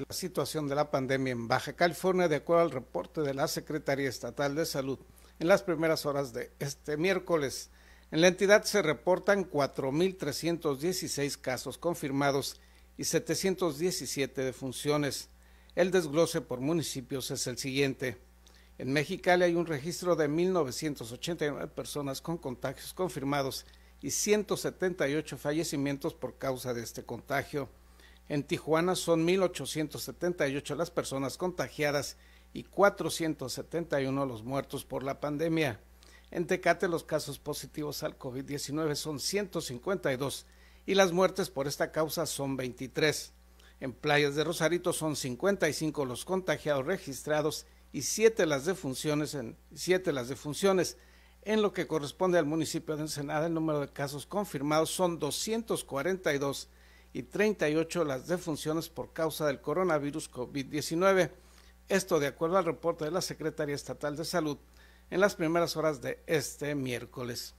la situación de la pandemia en Baja California, de acuerdo al reporte de la Secretaría Estatal de Salud. En las primeras horas de este miércoles, en la entidad se reportan 4.316 casos confirmados y 717 defunciones. El desglose por municipios es el siguiente. En Mexicali hay un registro de 1.989 personas con contagios confirmados y 178 fallecimientos por causa de este contagio. En Tijuana son 1.878 las personas contagiadas y 471 los muertos por la pandemia. En Tecate los casos positivos al COVID-19 son 152 y las muertes por esta causa son 23. En Playas de Rosarito son 55 los contagiados registrados y 7 las defunciones en 7 las defunciones. En lo que corresponde al municipio de Ensenada, el número de casos confirmados son 242 y 38 las defunciones por causa del coronavirus COVID-19. Esto de acuerdo al reporte de la Secretaría Estatal de Salud en las primeras horas de este miércoles.